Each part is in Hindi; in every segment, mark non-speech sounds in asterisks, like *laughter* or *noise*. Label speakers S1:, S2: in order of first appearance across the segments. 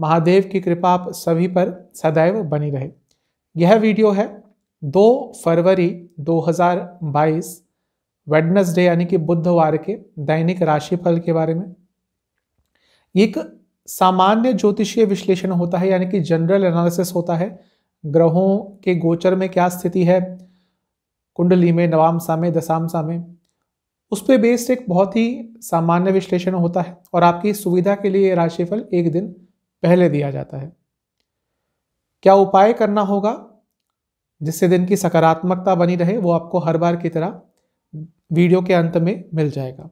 S1: महादेव की कृपा आप सभी पर सदैव बनी रहे यह वीडियो है 2 फरवरी 2022 वेडनेसडे यानी कि बुधवार के दैनिक राशिफल के बारे में एक सामान्य ज्योतिषीय विश्लेषण होता है यानी कि जनरल एनालिसिस होता है ग्रहों के गोचर में क्या स्थिति है कुंडली में नवामसा में दशामसा में उस पर बेस्ड एक बहुत ही सामान्य विश्लेषण होता है और आपकी सुविधा के लिए राशिफल एक दिन पहले दिया जाता है क्या उपाय करना होगा जिससे दिन की सकारात्मकता बनी रहे वो आपको हर बार की तरह वीडियो के अंत में मिल जाएगा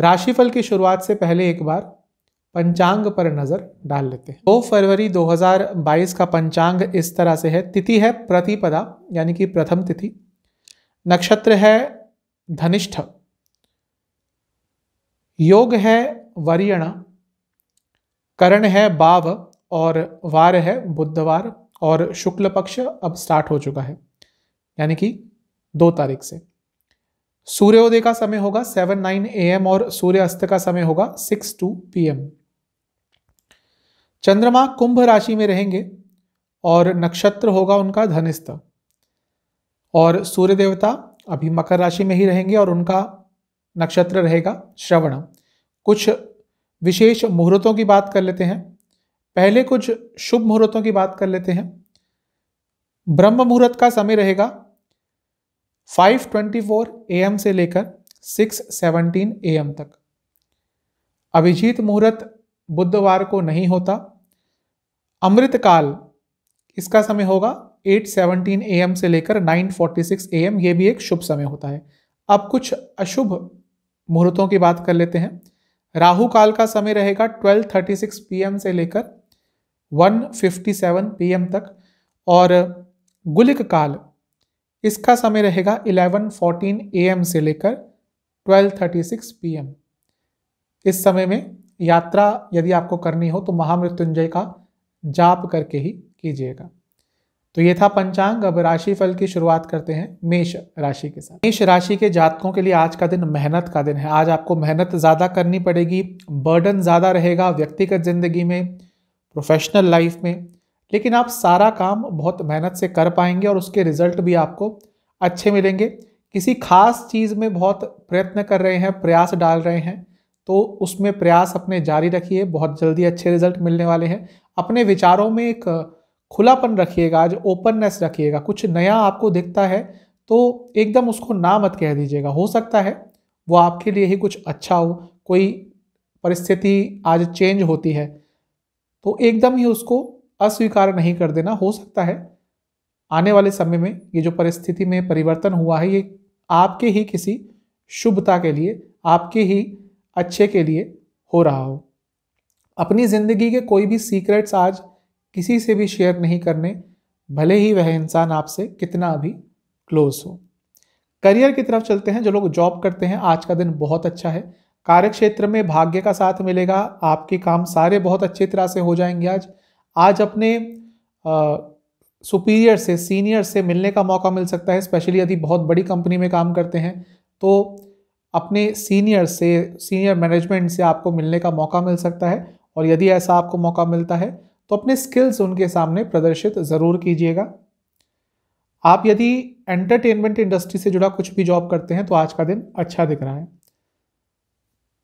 S1: राशिफल की शुरुआत से पहले एक बार पंचांग पर नज़र डाल लेते हैं दो फरवरी 2022 का पंचांग इस तरह से है तिथि है प्रतिपदा यानी कि प्रथम तिथि नक्षत्र है धनिष्ठ योग है वरियणा करण है बाव और वार है बुधवार और शुक्ल पक्ष अब स्टार्ट हो चुका है यानी कि दो तारीख से सूर्योदय का समय होगा सेवन नाइन ए एम और सूर्यास्त का समय होगा सिक्स टू पी एम चंद्रमा कुंभ राशि में रहेंगे और नक्षत्र होगा उनका धनिस्थ और सूर्य देवता अभी मकर राशि में ही रहेंगे और उनका नक्षत्र रहेगा श्रवण कुछ विशेष मुहूर्तों की बात कर लेते हैं पहले कुछ शुभ मुहूर्तों की बात कर लेते हैं ब्रह्म मुहूर्त का समय रहेगा 5:24 एम से लेकर 6:17 एम तक अभिजीत मुहूर्त बुधवार को नहीं होता अमृतकाल इसका समय होगा 8:17 एम से लेकर 9:46 एम ये भी एक शुभ समय होता है अब कुछ अशुभ मुहूर्तों की बात कर लेते हैं राहु काल का समय रहेगा 12:36 पीएम से लेकर 1:57 पीएम तक और गुलिक काल इसका समय रहेगा 11:14 एएम से लेकर 12:36 पीएम इस समय में यात्रा यदि आपको करनी हो तो महामृत्युंजय का जाप करके ही कीजिएगा तो ये था पंचांग अब राशि फल की शुरुआत करते हैं मेष राशि के साथ मेष राशि के जातकों के लिए आज का दिन मेहनत का दिन है आज आपको मेहनत ज़्यादा करनी पड़ेगी बर्डन ज़्यादा रहेगा व्यक्तिगत ज़िंदगी में प्रोफेशनल लाइफ में लेकिन आप सारा काम बहुत मेहनत से कर पाएंगे और उसके रिजल्ट भी आपको अच्छे मिलेंगे किसी खास चीज़ में बहुत प्रयत्न कर रहे हैं प्रयास डाल रहे हैं तो उसमें प्रयास अपने जारी रखिए बहुत जल्दी अच्छे रिजल्ट मिलने वाले हैं अपने विचारों में एक खुलापन रखिएगा आज ओपननेस रखिएगा कुछ नया आपको दिखता है तो एकदम उसको ना मत कह दीजिएगा हो सकता है वो आपके लिए ही कुछ अच्छा हो कोई परिस्थिति आज चेंज होती है तो एकदम ही उसको अस्वीकार नहीं कर देना हो सकता है आने वाले समय में ये जो परिस्थिति में परिवर्तन हुआ है ये आपके ही किसी शुभता के लिए आपके ही अच्छे के लिए हो रहा हो अपनी ज़िंदगी के कोई भी सीक्रेट्स आज किसी से भी शेयर नहीं करने भले ही वह इंसान आपसे कितना भी क्लोज हो करियर की तरफ चलते हैं जो लोग जॉब करते हैं आज का दिन बहुत अच्छा है कार्य क्षेत्र में भाग्य का साथ मिलेगा आपके काम सारे बहुत अच्छी तरह से हो जाएंगे आज आज अपने सुपीरियर से सीनियर से मिलने का मौका मिल सकता है स्पेशली यदि बहुत बड़ी कंपनी में काम करते हैं तो अपने सीनियर से सीनियर मैनेजमेंट से आपको मिलने का मौका मिल सकता है और यदि ऐसा आपको मौका मिलता है तो अपने स्किल्स उनके सामने प्रदर्शित ज़रूर कीजिएगा आप यदि एंटरटेनमेंट इंडस्ट्री से जुड़ा कुछ भी जॉब करते हैं तो आज का दिन अच्छा दिख रहा है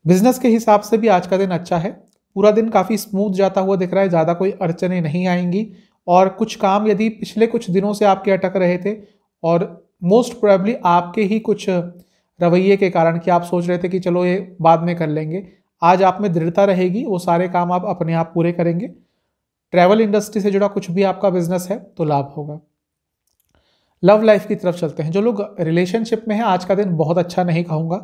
S1: बिजनेस के हिसाब से भी आज का दिन अच्छा है पूरा दिन काफ़ी स्मूथ जाता हुआ दिख रहा है ज़्यादा कोई अड़चने नहीं आएंगी और कुछ काम यदि पिछले कुछ दिनों से आपके अटक रहे थे और मोस्ट प्रोबेबली आपके ही कुछ रवैये के कारण कि आप सोच रहे थे कि चलो ये बाद में कर लेंगे आज आप में दृढ़ता रहेगी वो सारे काम आप अपने आप पूरे करेंगे ट्रैवल इंडस्ट्री से जुड़ा कुछ भी आपका बिजनेस है तो लाभ होगा लव लाइफ की तरफ चलते हैं जो लोग रिलेशनशिप में हैं आज का दिन बहुत अच्छा नहीं कहूँगा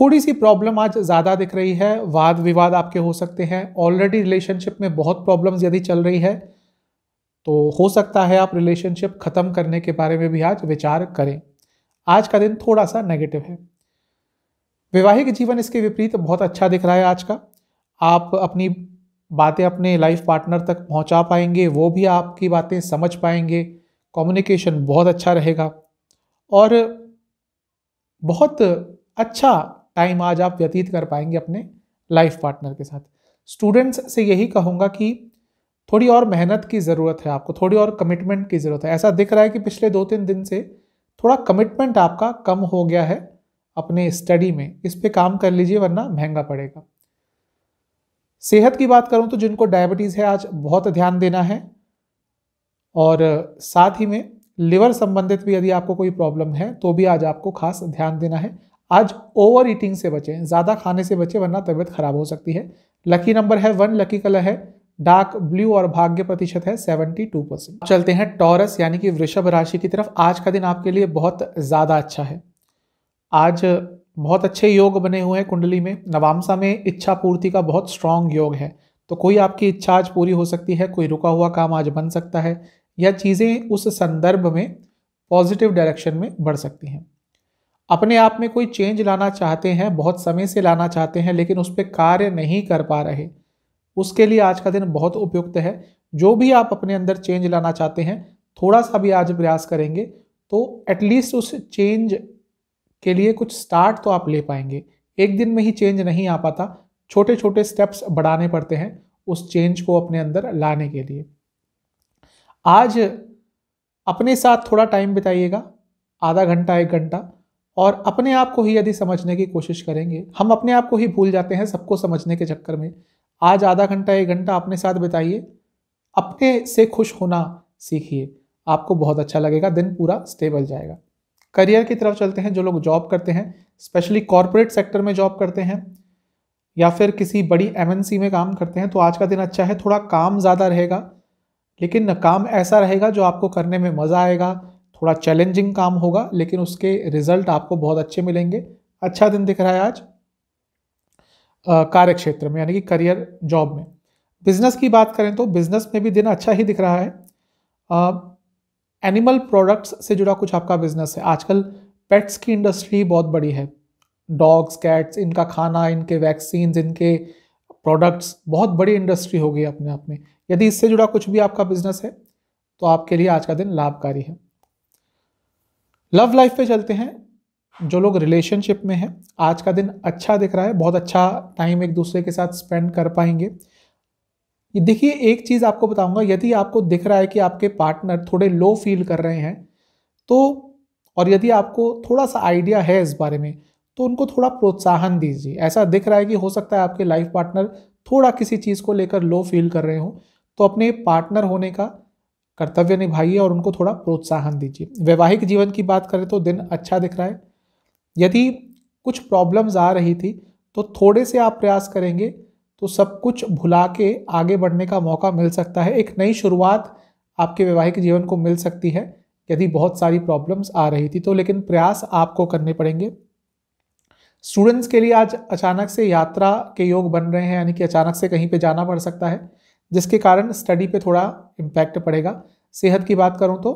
S1: थोड़ी सी प्रॉब्लम आज ज़्यादा दिख रही है वाद विवाद आपके हो सकते हैं ऑलरेडी रिलेशनशिप में बहुत प्रॉब्लम्स यदि चल रही है तो हो सकता है आप रिलेशनशिप ख़त्म करने के बारे में भी आज विचार करें आज का दिन थोड़ा सा नेगेटिव है वैवाहिक जीवन इसके विपरीत बहुत अच्छा दिख रहा है आज का आप अपनी बातें अपने लाइफ पार्टनर तक पहुंचा पाएंगे वो भी आपकी बातें समझ पाएंगे कम्युनिकेशन बहुत अच्छा रहेगा और बहुत अच्छा टाइम आज आप व्यतीत कर पाएंगे अपने लाइफ पार्टनर के साथ स्टूडेंट्स से यही कहूँगा कि थोड़ी और मेहनत की ज़रूरत है आपको थोड़ी और कमिटमेंट की ज़रूरत है ऐसा दिख रहा है कि पिछले दो तीन दिन से थोड़ा कमिटमेंट आपका कम हो गया है अपने स्टडी में इस पर काम कर लीजिए वरना महंगा पड़ेगा सेहत की बात करूं तो जिनको डायबिटीज़ है आज बहुत ध्यान देना है और साथ ही में लिवर संबंधित भी यदि आपको कोई प्रॉब्लम है तो भी आज आपको खास ध्यान देना है आज ओवर ईटिंग से बचें ज़्यादा खाने से बचें वरना तबीयत खराब हो सकती है लकी नंबर है वन लकी कलर है डार्क ब्लू और भाग्य प्रतिशत है 72 परसेंट चलते हैं टॉरस यानी कि वृषभ राशि की तरफ आज का दिन आपके लिए बहुत ज़्यादा अच्छा है आज बहुत अच्छे योग बने हुए हैं कुंडली में नवामसा में इच्छा पूर्ति का बहुत स्ट्रांग योग है तो कोई आपकी इच्छा आज पूरी हो सकती है कोई रुका हुआ काम आज बन सकता है या चीज़ें उस संदर्भ में पॉजिटिव डायरेक्शन में बढ़ सकती हैं अपने आप में कोई चेंज लाना चाहते हैं बहुत समय से लाना चाहते हैं लेकिन उस पर कार्य नहीं कर पा रहे उसके लिए आज का दिन बहुत उपयुक्त है जो भी आप अपने अंदर चेंज लाना चाहते हैं थोड़ा सा भी आज प्रयास करेंगे तो एटलीस्ट उस चेंज के लिए कुछ स्टार्ट तो आप ले पाएंगे एक दिन में ही चेंज नहीं आ पाता छोटे छोटे स्टेप्स बढ़ाने पड़ते हैं उस चेंज को अपने अंदर लाने के लिए आज अपने साथ थोड़ा टाइम बिताइएगा आधा घंटा एक घंटा और अपने आप को ही यदि समझने की कोशिश करेंगे हम अपने आप को ही भूल जाते हैं सबको समझने के चक्कर में आज आधा घंटा एक घंटा अपने साथ बिताइए अपने से खुश होना सीखिए आपको बहुत अच्छा लगेगा दिन पूरा स्टेबल जाएगा करियर की तरफ चलते हैं जो लोग जॉब करते हैं स्पेशली कॉरपोरेट सेक्टर में जॉब करते हैं या फिर किसी बड़ी एमएनसी में काम करते हैं तो आज का दिन अच्छा है थोड़ा काम ज़्यादा रहेगा लेकिन काम ऐसा रहेगा जो आपको करने में मज़ा आएगा थोड़ा चैलेंजिंग काम होगा लेकिन उसके रिजल्ट आपको बहुत अच्छे मिलेंगे अच्छा दिन दिख रहा है आज कार्य क्षेत्र में यानी कि करियर जॉब में बिजनेस की बात करें तो बिजनेस में भी दिन अच्छा ही दिख रहा है एनिमल प्रोडक्ट्स से जुड़ा कुछ आपका बिजनेस है आजकल पेट्स की इंडस्ट्री बहुत बड़ी है डॉग्स कैट्स इनका खाना इनके वैक्सीन इनके प्रोडक्ट्स बहुत बड़ी इंडस्ट्री होगी अपने आप में यदि इससे जुड़ा कुछ भी आपका बिजनेस है तो आपके लिए आज का दिन लाभकारी है लव लाइफ पे चलते हैं जो लोग रिलेशनशिप में हैं आज का दिन अच्छा दिख रहा है बहुत अच्छा टाइम एक दूसरे के साथ स्पेंड कर पाएंगे ये देखिए एक चीज़ आपको बताऊंगा यदि आपको दिख रहा है कि आपके पार्टनर थोड़े लो फील कर रहे हैं तो और यदि आपको थोड़ा सा आइडिया है इस बारे में तो उनको थोड़ा प्रोत्साहन दीजिए ऐसा दिख रहा है कि हो सकता है आपके लाइफ पार्टनर थोड़ा किसी चीज़ को लेकर लो फील कर रहे हों तो अपने पार्टनर होने का कर्तव्य निभाइए और उनको थोड़ा प्रोत्साहन दीजिए वैवाहिक जीवन की बात करें तो दिन अच्छा दिख रहा है यदि कुछ प्रॉब्लम्स आ रही थी तो थोड़े से आप प्रयास करेंगे तो सब कुछ भुला के आगे बढ़ने का मौका मिल सकता है एक नई शुरुआत आपके वैवाहिक जीवन को मिल सकती है यदि बहुत सारी प्रॉब्लम्स आ रही थी तो लेकिन प्रयास आपको करने पड़ेंगे स्टूडेंट्स के लिए आज अचानक से यात्रा के योग बन रहे हैं यानी कि अचानक से कहीं पे जाना पड़ सकता है जिसके कारण स्टडी पे थोड़ा इम्पैक्ट पड़ेगा सेहत की बात करूँ तो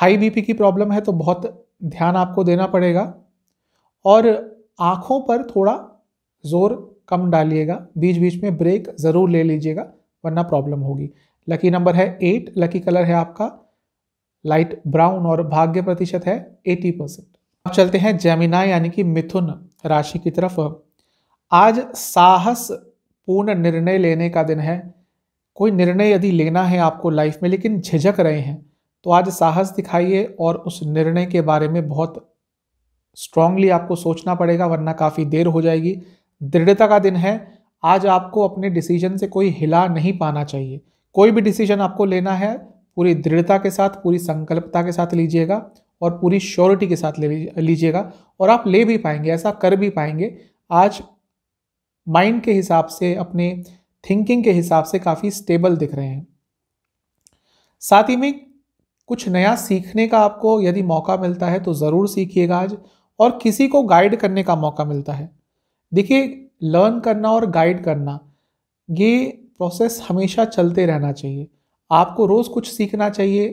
S1: हाई बी की प्रॉब्लम है तो बहुत ध्यान आपको देना पड़ेगा और आँखों पर थोड़ा ज़ोर कम डालिएगा बीच बीच में ब्रेक ज़रूर ले लीजिएगा वरना प्रॉब्लम होगी लकी नंबर है एट लकी कलर है आपका लाइट ब्राउन और भाग्य प्रतिशत है एटी परसेंट अब चलते हैं जैमिना यानी कि मिथुन राशि की तरफ आज साहस पूर्ण निर्णय लेने का दिन है कोई निर्णय यदि लेना है आपको लाइफ में लेकिन झिझक रहे हैं तो आज साहस दिखाइए और उस निर्णय के बारे में बहुत स्ट्रांगली आपको सोचना पड़ेगा वरना काफ़ी देर हो जाएगी दृढ़ता का दिन है आज आपको अपने डिसीजन से कोई हिला नहीं पाना चाहिए कोई भी डिसीजन आपको लेना है पूरी दृढ़ता के साथ पूरी संकल्पता के साथ लीजिएगा और पूरी श्योरिटी के साथ ले लीजिएगा और आप ले भी पाएंगे ऐसा कर भी पाएंगे आज माइंड के हिसाब से अपने थिंकिंग के हिसाब से काफ़ी स्टेबल दिख रहे हैं साथ ही में कुछ नया सीखने का आपको यदि मौका मिलता है तो ज़रूर सीखिएगा आज और किसी को गाइड करने का मौका मिलता है देखिए लर्न करना और गाइड करना ये प्रोसेस हमेशा चलते रहना चाहिए आपको रोज़ कुछ सीखना चाहिए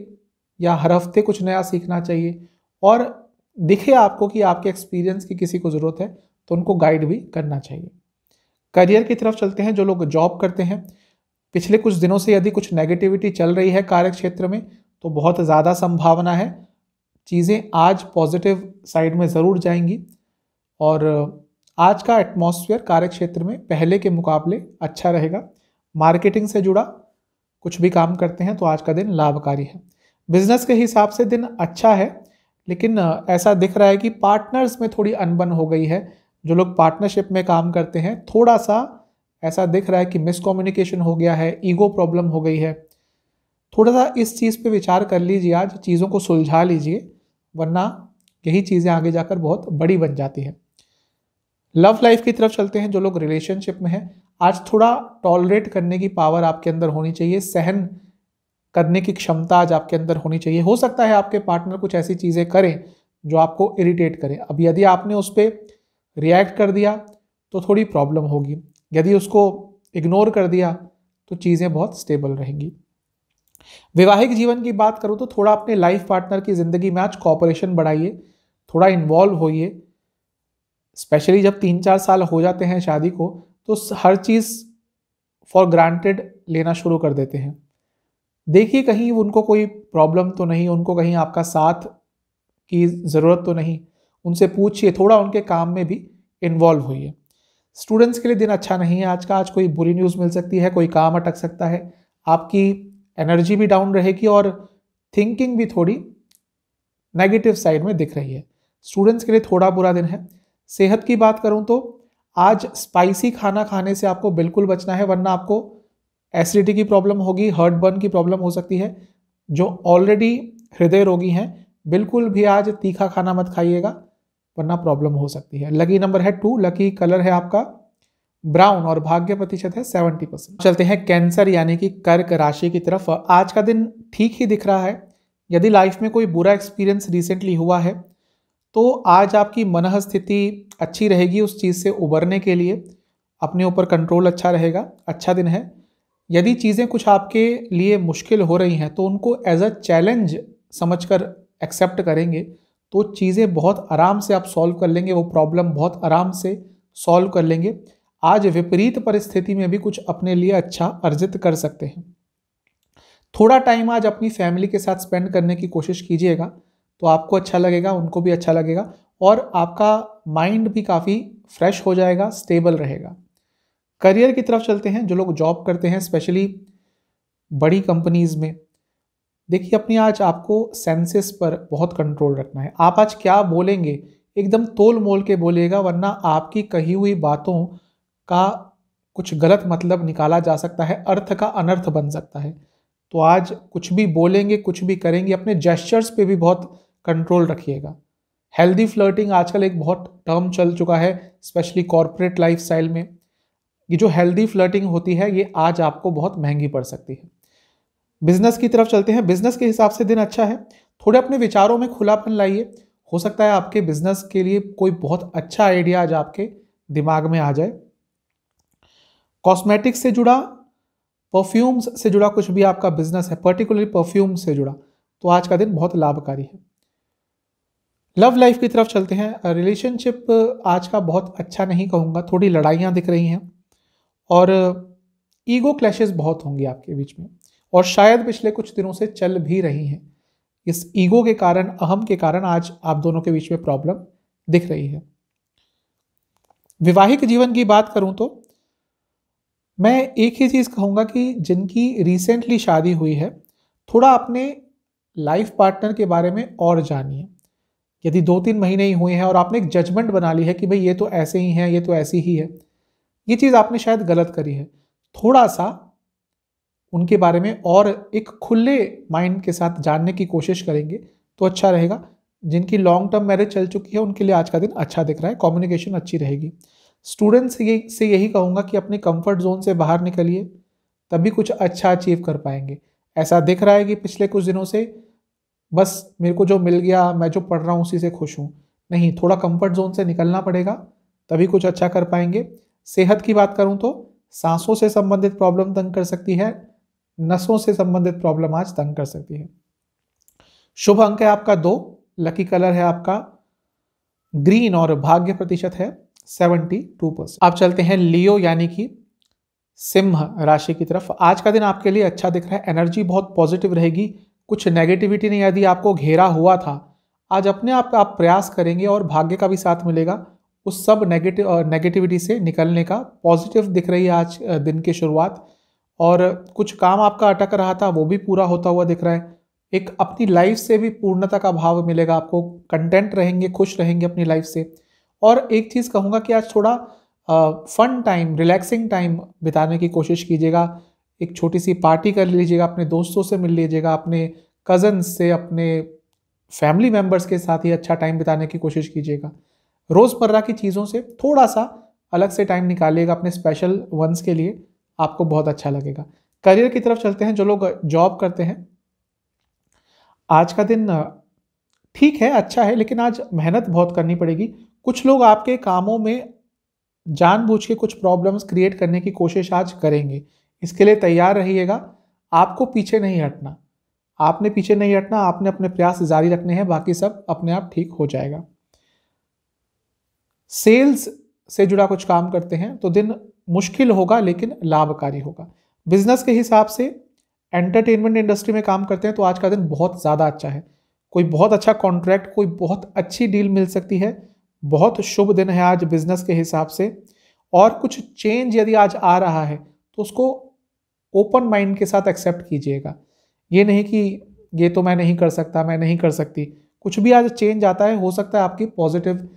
S1: या हर हफ्ते कुछ नया सीखना चाहिए और दिखे आपको कि आपके एक्सपीरियंस की किसी को ज़रूरत है तो उनको गाइड भी करना चाहिए करियर की तरफ चलते हैं जो लोग जॉब करते हैं पिछले कुछ दिनों से यदि कुछ नेगेटिविटी चल रही है कार्य क्षेत्र में तो बहुत ज़्यादा संभावना है चीज़ें आज पॉजिटिव साइड में ज़रूर जाएंगी और आज का एटमॉस्फेयर कार्यक्षेत्र में पहले के मुकाबले अच्छा रहेगा मार्केटिंग से जुड़ा कुछ भी काम करते हैं तो आज का दिन लाभकारी है बिजनेस के हिसाब से दिन अच्छा है लेकिन ऐसा दिख रहा है कि पार्टनर्स में थोड़ी अनबन हो गई है जो लोग पार्टनरशिप में काम करते हैं थोड़ा सा ऐसा दिख रहा है कि मिसकम्युनिकेशन हो गया है ईगो प्रॉब्लम हो गई है थोड़ा सा इस चीज़ पे विचार कर लीजिए आज चीज़ों को सुलझा लीजिए वरना यही चीज़ें आगे जाकर बहुत बड़ी बन जाती हैं लव लाइफ की तरफ चलते हैं जो लोग रिलेशनशिप में हैं आज थोड़ा टॉलरेट करने की पावर आपके अंदर होनी चाहिए सहन करने की क्षमता आज आपके अंदर होनी चाहिए हो सकता है आपके पार्टनर कुछ ऐसी चीज़ें करें जो आपको इरिटेट करें अब यदि आपने उस पर रिएक्ट कर दिया तो थोड़ी प्रॉब्लम होगी यदि उसको इग्नोर कर दिया तो चीज़ें बहुत स्टेबल रहेंगी वैवाहिक जीवन की बात करूँ तो थोड़ा अपने लाइफ पार्टनर की ज़िंदगी में आज कॉपरेशन बढ़ाइए थोड़ा इन्वॉल्व होइए स्पेशली जब तीन चार साल हो जाते हैं शादी को तो हर चीज़ फॉर ग्रांटेड लेना शुरू कर देते हैं देखिए कहीं उनको कोई प्रॉब्लम तो नहीं उनको कहीं आपका साथ की ज़रूरत तो नहीं उनसे पूछिए थोड़ा उनके काम में भी इन्वॉल्व होइए स्टूडेंट्स के लिए दिन अच्छा नहीं है आज का आज कोई बुरी न्यूज़ मिल सकती है कोई काम अटक सकता है आपकी एनर्जी भी डाउन रहेगी और थिंकिंग भी थोड़ी नेगेटिव साइड में दिख रही है स्टूडेंट्स के लिए थोड़ा बुरा दिन है सेहत की बात करूँ तो आज स्पाइसी खाना खाने से आपको बिल्कुल बचना है वरना आपको एसिडिटी की प्रॉब्लम होगी हर्ट बर्न की प्रॉब्लम हो सकती है जो ऑलरेडी हृदय रोगी हैं बिल्कुल भी आज तीखा खाना मत खाइएगा वरना प्रॉब्लम हो सकती है लकी नंबर है टू लकी कलर है आपका ब्राउन और भाग्य प्रतिशत है सेवेंटी परसेंट चलते हैं कैंसर यानी कि कर्क राशि की तरफ आज का दिन ठीक ही दिख रहा है यदि लाइफ में कोई बुरा एक्सपीरियंस रिसेंटली हुआ है तो आज आपकी मन स्थिति अच्छी रहेगी उस चीज़ से उबरने के लिए अपने ऊपर कंट्रोल अच्छा रहेगा अच्छा दिन है यदि चीज़ें कुछ आपके लिए मुश्किल हो रही हैं तो उनको एज अ चैलेंज समझ कर एक्सेप्ट करेंगे तो चीज़ें बहुत आराम से आप सॉल्व कर लेंगे वो प्रॉब्लम बहुत आराम से सॉल्व कर लेंगे आज विपरीत परिस्थिति में भी कुछ अपने लिए अच्छा अर्जित कर सकते हैं थोड़ा टाइम आज अपनी फैमिली के साथ स्पेंड करने की कोशिश कीजिएगा तो आपको अच्छा लगेगा उनको भी अच्छा लगेगा और आपका माइंड भी काफ़ी फ्रेश हो जाएगा स्टेबल रहेगा करियर की तरफ चलते हैं जो लोग जॉब करते हैं स्पेशली बड़ी कंपनीज़ में देखिए अपने आज आपको सेंसेस पर बहुत कंट्रोल रखना है आप आज क्या बोलेंगे एकदम तोल मोल के बोलेगा वरना आपकी कही हुई बातों का कुछ गलत मतलब निकाला जा सकता है अर्थ का अनर्थ बन सकता है तो आज कुछ भी बोलेंगे कुछ भी करेंगे अपने जेस्चर्स पे भी बहुत कंट्रोल रखिएगा हेल्दी फ्लर्टिंग आजकल एक बहुत टर्म चल चुका है स्पेशली कॉरपोरेट लाइफ में ये जो हेल्दी फ्लर्टिंग होती है ये आज आपको बहुत महंगी पड़ सकती है बिजनेस की तरफ चलते हैं बिजनेस के हिसाब से दिन अच्छा है थोड़े अपने विचारों में खुलापन लाइए हो सकता है आपके बिजनेस के लिए कोई बहुत अच्छा आइडिया आज आपके दिमाग में आ जाए कॉस्मेटिक्स से जुड़ा परफ्यूम्स से जुड़ा कुछ भी आपका बिजनेस है पर्टिकुलरली परफ्यूम से जुड़ा तो आज का दिन बहुत लाभकारी है लव लाइफ की तरफ चलते हैं रिलेशनशिप uh, आज का बहुत अच्छा नहीं कहूँगा थोड़ी लड़ाइयाँ दिख रही हैं और ईगो uh, क्लैशेस बहुत होंगे आपके बीच में और शायद पिछले कुछ दिनों से चल भी रही हैं इस ईगो के कारण अहम के कारण आज आप दोनों के बीच में प्रॉब्लम दिख रही है विवाहिक जीवन की बात करूं तो मैं एक ही चीज़ कहूंगा कि जिनकी रिसेंटली शादी हुई है थोड़ा अपने लाइफ पार्टनर के बारे में और जानिए यदि दो तीन महीने ही हुए हैं और आपने एक जजमेंट बना ली है कि भाई ये तो ऐसे ही है ये तो ऐसी ही है ये चीज़ आपने शायद गलत करी है थोड़ा सा उनके बारे में और एक खुले माइंड के साथ जानने की कोशिश करेंगे तो अच्छा रहेगा जिनकी लॉन्ग टर्म मैरिज चल चुकी है उनके लिए आज का दिन अच्छा दिख रहा है कम्युनिकेशन अच्छी रहेगी स्टूडेंट्स से ये से यही कहूँगा कि अपने कम्फर्ट जोन से बाहर निकलिए तभी कुछ अच्छा अचीव कर पाएंगे ऐसा दिख रहा है कि पिछले कुछ दिनों से बस मेरे को जो मिल गया मैं जो पढ़ रहा हूँ उसी से खुश हूँ नहीं थोड़ा कंफर्ट जोन से निकलना पड़ेगा तभी कुछ अच्छा कर पाएंगे सेहत की बात करूँ तो सांसों से संबंधित प्रॉब्लम तंग कर सकती है नसों से संबंधित प्रॉब्लम आज तंग कर सकती है शुभ अंक है आपका दो लकी कलर है आपका ग्रीन और भाग्य प्रतिशत है सेवेंटी टू परसेंट आप चलते हैं लियो यानी कि सिंह राशि की तरफ आज का दिन आपके लिए अच्छा दिख रहा है एनर्जी बहुत पॉजिटिव रहेगी कुछ नेगेटिविटी ने यदि आपको घेरा हुआ था आज अपने आप आप प्रयास करेंगे और भाग्य का भी साथ मिलेगा उस सब नेगेटिव नेगेटिविटी से निकलने का पॉजिटिव दिख रही है आज दिन की शुरुआत और कुछ काम आपका अटक रहा था वो भी पूरा होता हुआ दिख रहा है एक अपनी लाइफ से भी पूर्णता का भाव मिलेगा आपको कंटेंट रहेंगे खुश रहेंगे अपनी लाइफ से और एक चीज़ कहूँगा कि आज थोड़ा फ़न टाइम रिलैक्सिंग टाइम बिताने की कोशिश कीजिएगा एक छोटी सी पार्टी कर लीजिएगा अपने दोस्तों से मिल लीजिएगा अपने कज़न से अपने फैमिली मेम्बर्स के साथ ही अच्छा टाइम बिताने की कोशिश कीजिएगा रोज़मर्रा की चीज़ों से थोड़ा सा अलग से टाइम निकालिएगा अपने स्पेशल वंस के लिए आपको बहुत अच्छा लगेगा करियर की तरफ चलते हैं जो लोग जॉब करते हैं आज का दिन ठीक है अच्छा है लेकिन आज मेहनत बहुत करनी पड़ेगी कुछ लोग आपके कामों में जानबूझ के कुछ प्रॉब्लम्स क्रिएट करने की कोशिश आज करेंगे इसके लिए तैयार रहिएगा आपको पीछे नहीं हटना आपने पीछे नहीं हटना आपने अपने प्रयास जारी रखने हैं बाकी सब अपने आप ठीक हो जाएगा सेल्स से जुड़ा कुछ काम करते हैं तो दिन मुश्किल होगा लेकिन लाभकारी होगा बिजनेस के हिसाब से एंटरटेनमेंट इंडस्ट्री में काम करते हैं तो आज का दिन बहुत ज़्यादा अच्छा है कोई बहुत अच्छा कॉन्ट्रैक्ट कोई बहुत अच्छी डील मिल सकती है बहुत शुभ दिन है आज बिजनेस के हिसाब से और कुछ चेंज यदि आज आ रहा है तो उसको ओपन माइंड के साथ एक्सेप्ट कीजिएगा ये नहीं कि ये तो मैं नहीं कर सकता मैं नहीं कर सकती कुछ भी आज चेंज आता है हो सकता है आपकी पॉजिटिव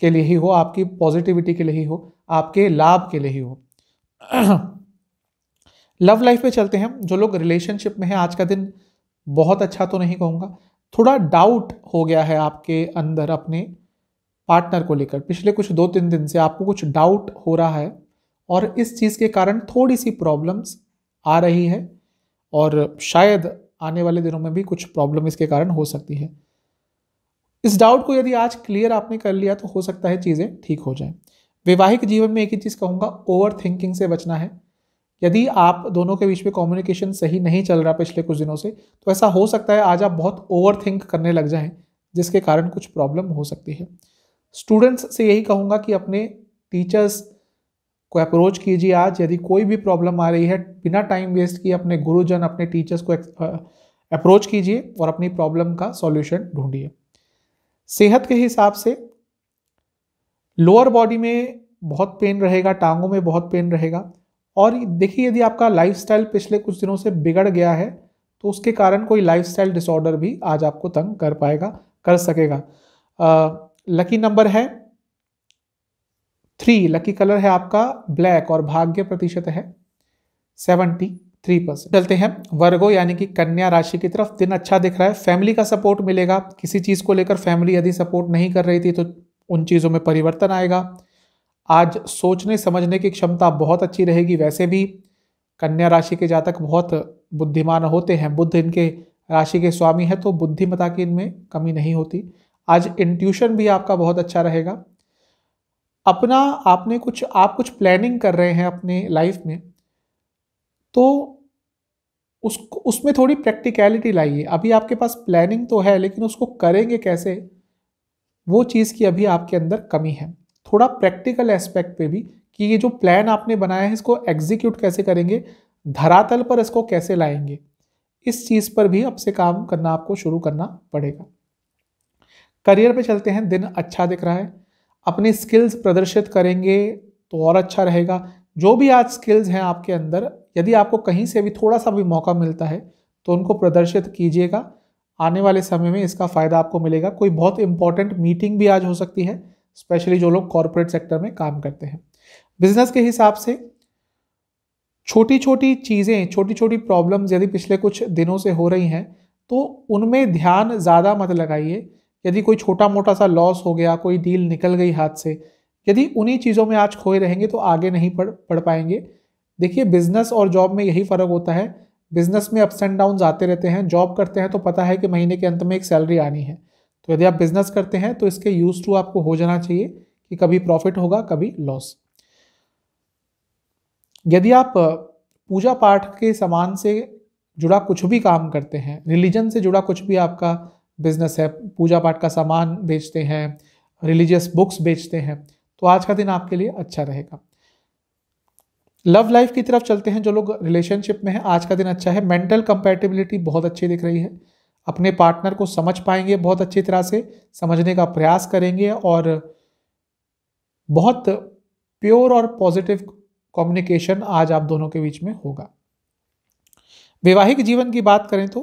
S1: के लिए ही हो आपकी पॉजिटिविटी के लिए ही हो आपके लाभ के लिए ही हो *clears throat* लव लाइफ पे चलते हैं जो लोग रिलेशनशिप में हैं आज का दिन बहुत अच्छा तो नहीं कहूँगा थोड़ा डाउट हो गया है आपके अंदर अपने पार्टनर को लेकर पिछले कुछ दो तीन दिन से आपको कुछ डाउट हो रहा है और इस चीज़ के कारण थोड़ी सी प्रॉब्लम्स आ रही है और शायद आने वाले दिनों में भी कुछ प्रॉब्लम इसके कारण हो सकती है इस डाउट को यदि आज क्लियर आपने कर लिया तो हो सकता है चीज़ें ठीक हो जाएं वैवाहिक जीवन में एक ही चीज़ कहूँगा ओवर थिंकिंग से बचना है यदि आप दोनों के बीच में कम्युनिकेशन सही नहीं चल रहा पिछले कुछ दिनों से तो ऐसा हो सकता है आज आप बहुत ओवर थिंक करने लग जाएं जिसके कारण कुछ प्रॉब्लम हो सकती है स्टूडेंट्स से यही कहूँगा कि अपने टीचर्स को अप्रोच कीजिए आज यदि कोई भी प्रॉब्लम आ रही है बिना टाइम वेस्ट किए अपने गुरुजन अपने टीचर्स को अप्रोच कीजिए और अपनी प्रॉब्लम का सॉल्यूशन ढूंढिए सेहत के हिसाब से लोअर बॉडी में बहुत पेन रहेगा टांगों में बहुत पेन रहेगा और देखिए यदि आपका लाइफ पिछले कुछ दिनों से बिगड़ गया है तो उसके कारण कोई लाइफ डिसऑर्डर भी आज आपको तंग कर पाएगा कर सकेगा आ, लकी नंबर है थ्री लकी कलर है आपका ब्लैक और भाग्य प्रतिशत है सेवेंटी थ्री परसेंट चलते हैं वर्गो यानी कि कन्या राशि की तरफ दिन अच्छा दिख रहा है फैमिली का सपोर्ट मिलेगा किसी चीज़ को लेकर फैमिली यदि सपोर्ट नहीं कर रही थी तो उन चीज़ों में परिवर्तन आएगा आज सोचने समझने की क्षमता बहुत अच्छी रहेगी वैसे भी कन्या राशि के जातक बहुत बुद्धिमान होते हैं बुद्ध इनके राशि के स्वामी है तो बुद्धिमता की इनमें कमी नहीं होती आज इंट्यूशन भी आपका बहुत अच्छा रहेगा अपना आपने कुछ आप कुछ प्लानिंग कर रहे हैं अपने लाइफ में तो उस उसमें थोड़ी प्रैक्टिकलिटी लाइए अभी आपके पास प्लानिंग तो है लेकिन उसको करेंगे कैसे वो चीज़ की अभी आपके अंदर कमी है थोड़ा प्रैक्टिकल एस्पेक्ट पे भी कि ये जो प्लान आपने बनाया है इसको एग्जीक्यूट कैसे करेंगे धरातल पर इसको कैसे लाएंगे इस चीज़ पर भी अब से काम करना आपको शुरू करना पड़ेगा करियर पे चलते हैं दिन अच्छा दिख रहा है अपनी स्किल्स प्रदर्शित करेंगे तो और अच्छा रहेगा जो भी आज स्किल्स हैं आपके अंदर यदि आपको कहीं से भी थोड़ा सा भी मौका मिलता है तो उनको प्रदर्शित कीजिएगा आने वाले समय में इसका फ़ायदा आपको मिलेगा कोई बहुत इंपॉर्टेंट मीटिंग भी आज हो सकती है स्पेशली जो लोग कॉरपोरेट सेक्टर में काम करते हैं बिजनेस के हिसाब से छोटी छोटी चीज़ें छोटी छोटी प्रॉब्लम्स यदि पिछले कुछ दिनों से हो रही हैं तो उनमें ध्यान ज़्यादा मत लगाइए यदि कोई छोटा मोटा सा लॉस हो गया कोई डील निकल गई हाथ से यदि उन्हीं चीज़ों में आज खोए रहेंगे तो आगे नहीं पढ़ पढ़ पाएंगे देखिए बिजनेस और जॉब में यही फ़र्क होता है बिजनेस में अप्स एंड डाउन आते रहते हैं जॉब करते हैं तो पता है कि महीने के अंत में एक सैलरी आनी है तो यदि आप बिजनेस करते हैं तो इसके यूज टू आपको हो जाना चाहिए कि कभी प्रॉफिट होगा कभी लॉस यदि आप पूजा पाठ के सामान से जुड़ा कुछ भी काम करते हैं रिलीजन से जुड़ा कुछ भी आपका बिजनेस है पूजा पाठ का सामान बेचते हैं रिलीजियस बुक्स बेचते हैं तो आज का दिन आपके लिए अच्छा रहेगा लव लाइफ की तरफ चलते हैं जो लोग रिलेशनशिप में हैं आज का दिन अच्छा है मेंटल कंपेटेबिलिटी बहुत अच्छी दिख रही है अपने पार्टनर को समझ पाएंगे बहुत अच्छी तरह से समझने का प्रयास करेंगे और बहुत प्योर और पॉजिटिव कम्युनिकेशन आज आप दोनों के बीच में होगा वैवाहिक जीवन की बात करें तो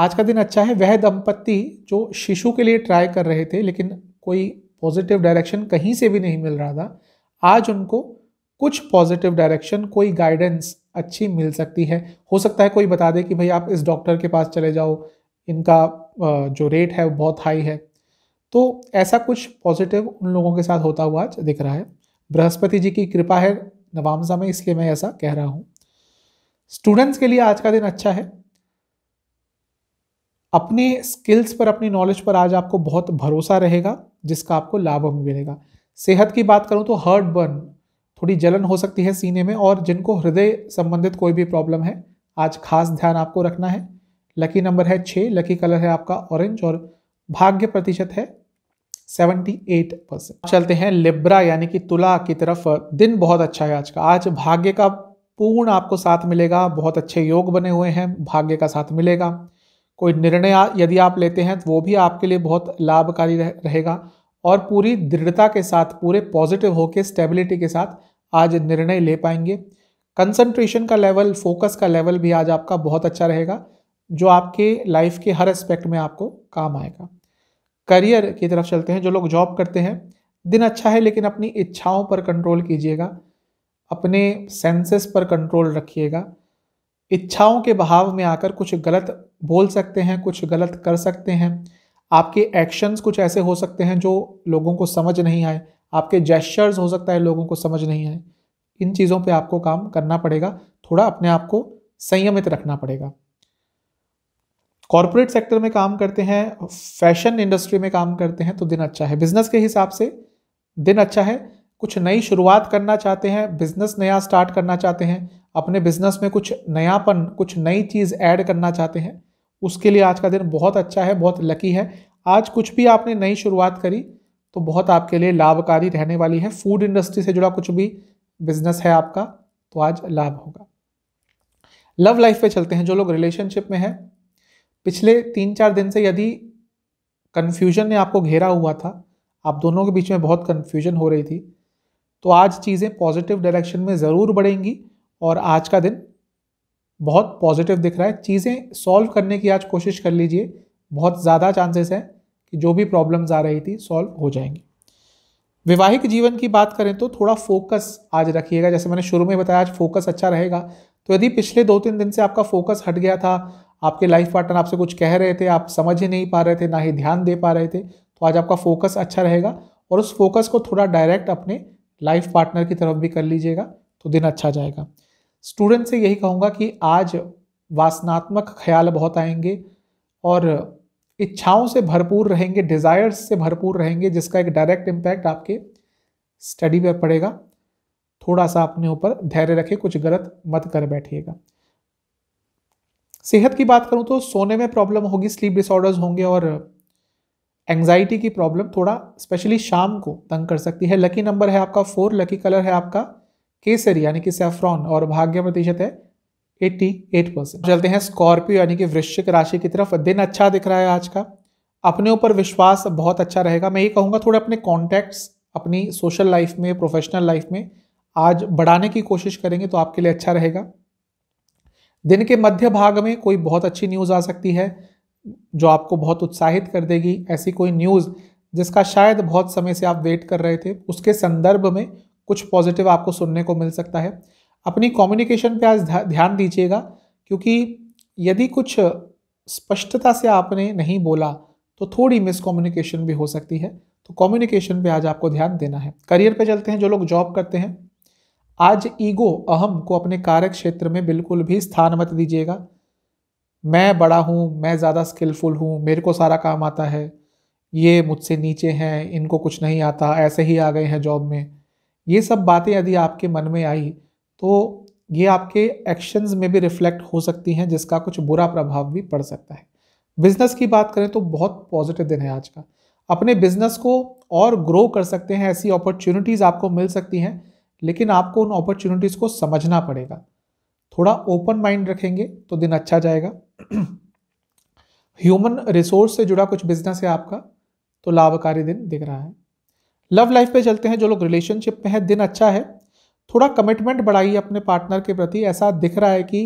S1: आज का दिन अच्छा है वह दंपत्ति जो शिशु के लिए ट्राई कर रहे थे लेकिन कोई पॉजिटिव डायरेक्शन कहीं से भी नहीं मिल रहा था आज उनको कुछ पॉजिटिव डायरेक्शन कोई गाइडेंस अच्छी मिल सकती है हो सकता है कोई बता दे कि भाई आप इस डॉक्टर के पास चले जाओ इनका जो रेट है वो बहुत हाई है तो ऐसा कुछ पॉजिटिव उन लोगों के साथ होता हुआ आज दिख रहा है बृहस्पति जी की कृपा है नवामसा में इसलिए मैं ऐसा कह रहा हूँ स्टूडेंट्स के लिए आज का दिन अच्छा है अपने स्किल्स पर अपनी नॉलेज पर आज आपको बहुत भरोसा रहेगा जिसका आपको लाभ हमें मिलेगा सेहत की बात करूँ तो हर्ट बर्न थोड़ी जलन हो सकती है सीने में और जिनको हृदय संबंधित कोई भी प्रॉब्लम है आज खास ध्यान आपको रखना है लकी नंबर है छः लकी कलर है आपका ऑरेंज और भाग्य प्रतिशत है सेवेंटी एट परसेंट चलते हैं लिब्रा यानी कि तुला की तरफ दिन बहुत अच्छा है आज का आज भाग्य का पूर्ण आपको साथ मिलेगा बहुत अच्छे योग बने हुए हैं भाग्य का साथ मिलेगा कोई निर्णय यदि आप लेते हैं तो वो भी आपके लिए बहुत लाभकारी रह, रहेगा और पूरी दृढ़ता के साथ पूरे पॉजिटिव होकर स्टेबिलिटी के साथ आज निर्णय ले पाएंगे कंसंट्रेशन का लेवल फोकस का लेवल भी आज आपका बहुत अच्छा रहेगा जो आपके लाइफ के हर एस्पेक्ट में आपको काम आएगा करियर की तरफ चलते हैं जो लोग जॉब करते हैं दिन अच्छा है लेकिन अपनी इच्छाओं पर कंट्रोल कीजिएगा अपने सेंसेस पर कंट्रोल रखिएगा इच्छाओं के बहाव में आकर कुछ गलत बोल सकते हैं कुछ गलत कर सकते हैं आपके एक्शंस कुछ ऐसे हो सकते हैं जो लोगों को समझ नहीं आए आपके जेस्चर्स हो सकता है लोगों को समझ नहीं आए इन चीज़ों पे आपको काम करना पड़ेगा थोड़ा अपने आप को संयमित रखना पड़ेगा कॉरपोरेट सेक्टर में काम करते हैं फैशन इंडस्ट्री में काम करते हैं तो दिन अच्छा है बिजनेस के हिसाब से दिन अच्छा है कुछ नई शुरुआत करना चाहते हैं बिजनेस नया स्टार्ट करना चाहते हैं अपने बिजनेस में कुछ नयापन कुछ नई चीज़ ऐड करना चाहते हैं उसके लिए आज का दिन बहुत अच्छा है बहुत लकी है आज कुछ भी आपने नई शुरुआत करी तो बहुत आपके लिए लाभकारी रहने वाली है फूड इंडस्ट्री से जुड़ा कुछ भी बिजनेस है आपका तो आज लाभ होगा लव लाइफ पे चलते हैं जो लोग रिलेशनशिप में है पिछले तीन चार दिन से यदि कन्फ्यूजन ने आपको घेरा हुआ था आप दोनों के बीच में बहुत कन्फ्यूजन हो रही थी तो आज चीज़ें पॉजिटिव डायरेक्शन में ज़रूर बढ़ेंगी और आज का दिन बहुत पॉजिटिव दिख रहा है चीज़ें सॉल्व करने की आज कोशिश कर लीजिए बहुत ज़्यादा चांसेस हैं कि जो भी प्रॉब्लम्स आ रही थी सॉल्व हो जाएंगी वैवाहिक जीवन की बात करें तो थोड़ा फोकस आज रखिएगा जैसे मैंने शुरू में बताया आज फोकस अच्छा रहेगा तो यदि पिछले दो तीन दिन से आपका फोकस हट गया था आपके लाइफ पार्टनर आपसे कुछ कह रहे थे आप समझ ही नहीं पा रहे थे ना ही ध्यान दे पा रहे थे तो आज आपका फोकस अच्छा रहेगा और उस फोकस को थोड़ा डायरेक्ट अपने लाइफ पार्टनर की तरफ भी कर लीजिएगा तो दिन अच्छा जाएगा स्टूडेंट से यही कहूँगा कि आज वासनात्मक ख्याल बहुत आएंगे और इच्छाओं से भरपूर रहेंगे डिज़ायर्स से भरपूर रहेंगे जिसका एक डायरेक्ट इम्पैक्ट आपके स्टडी पर पड़ेगा थोड़ा सा अपने ऊपर धैर्य रखें कुछ गलत मत कर बैठिएगा सेहत की बात करूं तो सोने में प्रॉब्लम होगी स्लीप डिसऑर्डर्स होंगे और एंग्जाइटी की प्रॉब्लम थोड़ा स्पेशली शाम को तंग कर सकती है लकी नंबर है आपका फोर लकी कलर है आपका केसर यानी कि सेफ्रॉन और भाग्य प्रतिशत है 88 परसेंट चलते हैं स्कॉर्पियो यानी कि वृश्चिक राशि की तरफ दिन अच्छा दिख रहा है आज का अपने ऊपर विश्वास बहुत अच्छा रहेगा मैं ये कहूँगा थोड़ा अपने कॉन्टैक्ट्स अपनी सोशल लाइफ में प्रोफेशनल लाइफ में आज बढ़ाने की कोशिश करेंगे तो आपके लिए अच्छा रहेगा दिन के मध्य भाग में कोई बहुत अच्छी न्यूज़ आ सकती है जो आपको बहुत उत्साहित कर देगी ऐसी कोई न्यूज़ जिसका शायद बहुत समय से आप वेट कर रहे थे उसके संदर्भ में कुछ पॉजिटिव आपको सुनने को मिल सकता है अपनी कम्युनिकेशन पे आज ध्यान दीजिएगा क्योंकि यदि कुछ स्पष्टता से आपने नहीं बोला तो थोड़ी मिसकम्युनिकेशन भी हो सकती है तो कम्युनिकेशन पे आज आपको ध्यान देना है करियर पे चलते हैं जो लोग जॉब करते हैं आज ईगो अहम को अपने कार्य क्षेत्र में बिल्कुल भी स्थान मत दीजिएगा मैं बड़ा हूँ मैं ज़्यादा स्किलफुल हूँ मेरे को सारा काम आता है ये मुझसे नीचे हैं इनको कुछ नहीं आता ऐसे ही आ गए हैं जॉब में ये सब बातें यदि आपके मन में आई तो ये आपके एक्शंस में भी रिफ्लेक्ट हो सकती हैं जिसका कुछ बुरा प्रभाव भी पड़ सकता है बिजनेस की बात करें तो बहुत पॉजिटिव दिन है आज का अपने बिजनेस को और ग्रो कर सकते हैं ऐसी अपॉर्चुनिटीज़ आपको मिल सकती हैं लेकिन आपको उन अपॉर्चुनिटीज़ को समझना पड़ेगा थोड़ा ओपन माइंड रखेंगे तो दिन अच्छा जाएगा ह्यूमन *clears throat* रिसोर्स से जुड़ा कुछ बिजनेस है आपका तो लाभकारी दिन दिख रहा है लव लाइफ पे चलते हैं जो लोग रिलेशनशिप में हैं दिन अच्छा है थोड़ा कमिटमेंट बढ़ाइए अपने पार्टनर के प्रति ऐसा दिख रहा है कि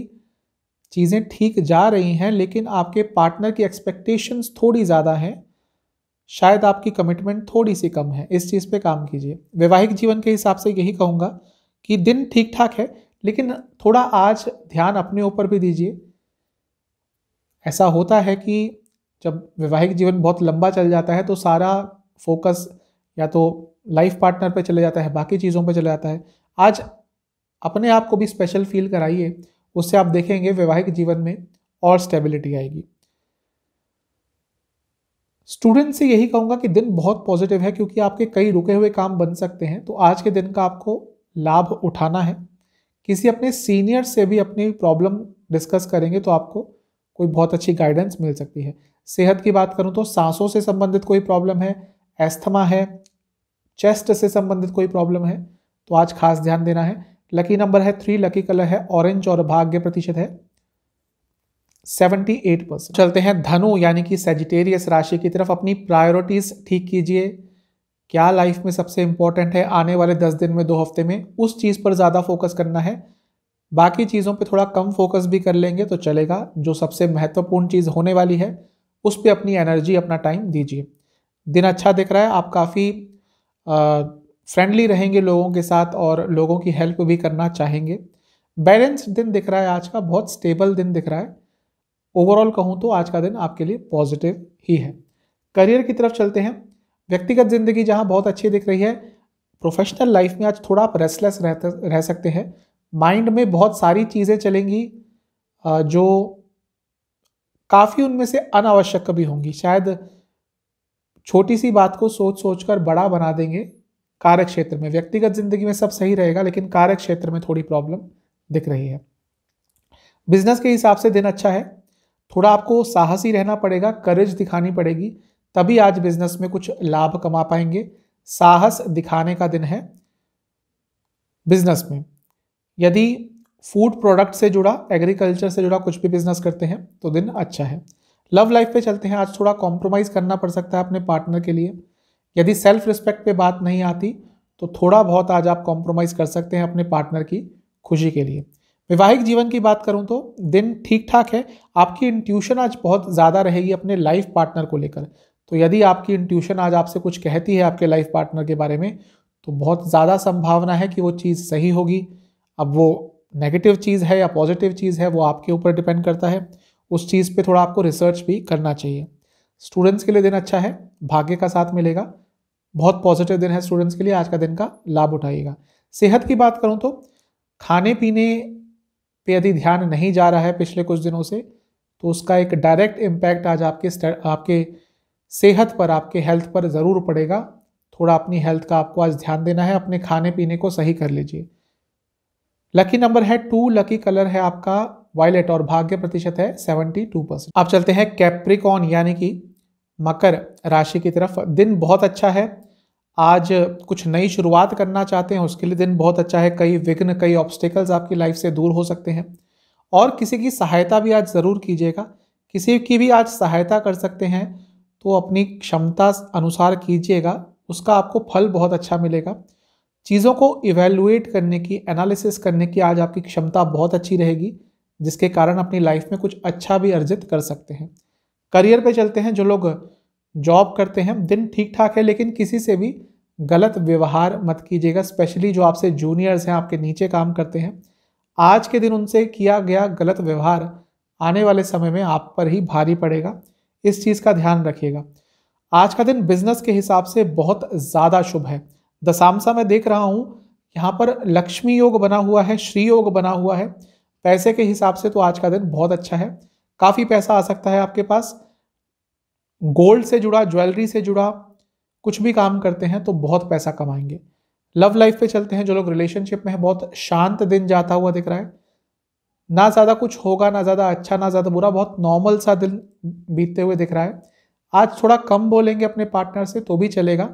S1: चीज़ें ठीक जा रही हैं लेकिन आपके पार्टनर की एक्सपेक्टेशंस थोड़ी ज़्यादा हैं शायद आपकी कमिटमेंट थोड़ी सी कम है इस चीज़ पे काम कीजिए वैवाहिक जीवन के हिसाब से यही कहूँगा कि दिन ठीक ठाक है लेकिन थोड़ा आज ध्यान अपने ऊपर भी दीजिए ऐसा होता है कि जब वैवाहिक जीवन बहुत लंबा चल जाता है तो सारा फोकस या तो लाइफ पार्टनर पे चले जाता है बाकी चीज़ों पे चले जाता है आज अपने आप को भी स्पेशल फील कराइए उससे आप देखेंगे वैवाहिक जीवन में और स्टेबिलिटी आएगी स्टूडेंट से यही कहूँगा कि दिन बहुत पॉजिटिव है क्योंकि आपके कई रुके हुए काम बन सकते हैं तो आज के दिन का आपको लाभ उठाना है किसी अपने सीनियर से भी अपनी प्रॉब्लम डिस्कस करेंगे तो आपको कोई बहुत अच्छी गाइडेंस मिल सकती है सेहत की बात करूँ तो सांसों से संबंधित कोई प्रॉब्लम है एस्थमा है चेस्ट से संबंधित कोई प्रॉब्लम है तो आज खास ध्यान देना है लकी नंबर है थ्री लकी कलर है ऑरेंज और भाग्य प्रतिशत है सेवेंटी एट परसेंट चलते हैं धनु यानी कि सेजिटेरियस राशि की तरफ अपनी प्रायोरिटीज़ ठीक कीजिए क्या लाइफ में सबसे इंपॉर्टेंट है आने वाले दस दिन में दो हफ्ते में उस चीज़ पर ज़्यादा फोकस करना है बाकी चीज़ों पे थोड़ा कम फोकस भी कर लेंगे तो चलेगा जो सबसे महत्वपूर्ण चीज़ होने वाली है उस पर अपनी एनर्जी अपना टाइम दीजिए दिन अच्छा दिख रहा है आप काफ़ी फ्रेंडली रहेंगे लोगों के साथ और लोगों की हेल्प भी करना चाहेंगे बैलेंस्ड दिन दिख रहा है आज का बहुत स्टेबल दिन दिख रहा है ओवरऑल कहूँ तो आज का दिन आपके लिए पॉजिटिव ही है करियर की तरफ चलते हैं व्यक्तिगत ज़िंदगी जहाँ बहुत अच्छी दिख रही है प्रोफेशनल लाइफ में आज थोड़ा आप रेस्टलेस रह सकते हैं माइंड में बहुत सारी चीज़ें चलेंगी जो काफ़ी उनमें से अनावश्यक भी होंगी शायद छोटी सी बात को सोच सोच कर बड़ा बना देंगे कार्य क्षेत्र में व्यक्तिगत जिंदगी में सब सही रहेगा लेकिन कार्य क्षेत्र में थोड़ी प्रॉब्लम दिख रही है बिजनेस के हिसाब से दिन अच्छा है थोड़ा आपको साहसी रहना पड़ेगा करेज दिखानी पड़ेगी तभी आज बिजनेस में कुछ लाभ कमा पाएंगे साहस दिखाने का दिन है बिजनेस में यदि फूड प्रोडक्ट से जुड़ा एग्रीकल्चर से जुड़ा कुछ भी बिजनेस करते हैं तो दिन अच्छा है लव लाइफ पे चलते हैं आज थोड़ा कॉम्प्रोमाइज़ करना पड़ सकता है अपने पार्टनर के लिए यदि सेल्फ रिस्पेक्ट पे बात नहीं आती तो थोड़ा बहुत आज आप कॉम्प्रोमाइज़ कर सकते हैं अपने पार्टनर की खुशी के लिए वैवाहिक जीवन की बात करूं तो दिन ठीक ठाक है आपकी इंट्यूशन आज बहुत ज़्यादा रहेगी अपने लाइफ पार्टनर को लेकर तो यदि आपकी इंट्यूशन आज आपसे कुछ कहती है आपके लाइफ पार्टनर के बारे में तो बहुत ज़्यादा संभावना है कि वो चीज़ सही होगी अब वो नेगेटिव चीज़ है या पॉजिटिव चीज़ है वो आपके ऊपर डिपेंड करता है उस चीज़ पे थोड़ा आपको रिसर्च भी करना चाहिए स्टूडेंट्स के लिए दिन अच्छा है भाग्य का साथ मिलेगा बहुत पॉजिटिव दिन है स्टूडेंट्स के लिए आज का दिन का लाभ उठाइएगा सेहत की बात करूँ तो खाने पीने पर यदि ध्यान नहीं जा रहा है पिछले कुछ दिनों से तो उसका एक डायरेक्ट इम्पैक्ट आज आपके आपके सेहत पर आपके हेल्थ पर ज़रूर पड़ेगा थोड़ा अपनी हेल्थ का आपको आज ध्यान देना है अपने खाने पीने को सही कर लीजिए लकी नंबर है टू लकी कलर है आपका वायलेट और भाग्य प्रतिशत है 72 परसेंट आप चलते हैं कैप्रिकॉन यानी कि मकर राशि की तरफ दिन बहुत अच्छा है आज कुछ नई शुरुआत करना चाहते हैं उसके लिए दिन बहुत अच्छा है कई विघ्न कई ऑब्स्टिकल्स आपकी लाइफ से दूर हो सकते हैं और किसी की सहायता भी आज ज़रूर कीजिएगा किसी की भी आज सहायता कर सकते हैं तो अपनी क्षमता अनुसार कीजिएगा उसका आपको फल बहुत अच्छा मिलेगा चीज़ों को इवेलुएट करने की एनालिसिस करने की आज आपकी क्षमता बहुत अच्छी रहेगी जिसके कारण अपनी लाइफ में कुछ अच्छा भी अर्जित कर सकते हैं करियर पे चलते हैं जो लोग जॉब करते हैं दिन ठीक ठाक है लेकिन किसी से भी गलत व्यवहार मत कीजिएगा स्पेशली जो आपसे जूनियर्स हैं आपके नीचे काम करते हैं आज के दिन उनसे किया गया गलत व्यवहार आने वाले समय में आप पर ही भारी पड़ेगा इस चीज़ का ध्यान रखिएगा आज का दिन बिजनेस के हिसाब से बहुत ज़्यादा शुभ है दशामसा मैं देख रहा हूँ यहाँ पर लक्ष्मी योग बना हुआ है श्री योग बना हुआ है पैसे के हिसाब से तो आज का दिन बहुत अच्छा है काफ़ी पैसा आ सकता है आपके पास गोल्ड से जुड़ा ज्वेलरी से जुड़ा कुछ भी काम करते हैं तो बहुत पैसा कमाएंगे लव लाइफ पे चलते हैं जो लोग रिलेशनशिप में है बहुत शांत दिन जाता हुआ दिख रहा है ना ज़्यादा कुछ होगा ना ज़्यादा अच्छा ना ज़्यादा बुरा बहुत नॉर्मल सा दिन बीतते हुए दिख रहा है आज थोड़ा कम बोलेंगे अपने पार्टनर से तो भी चलेगा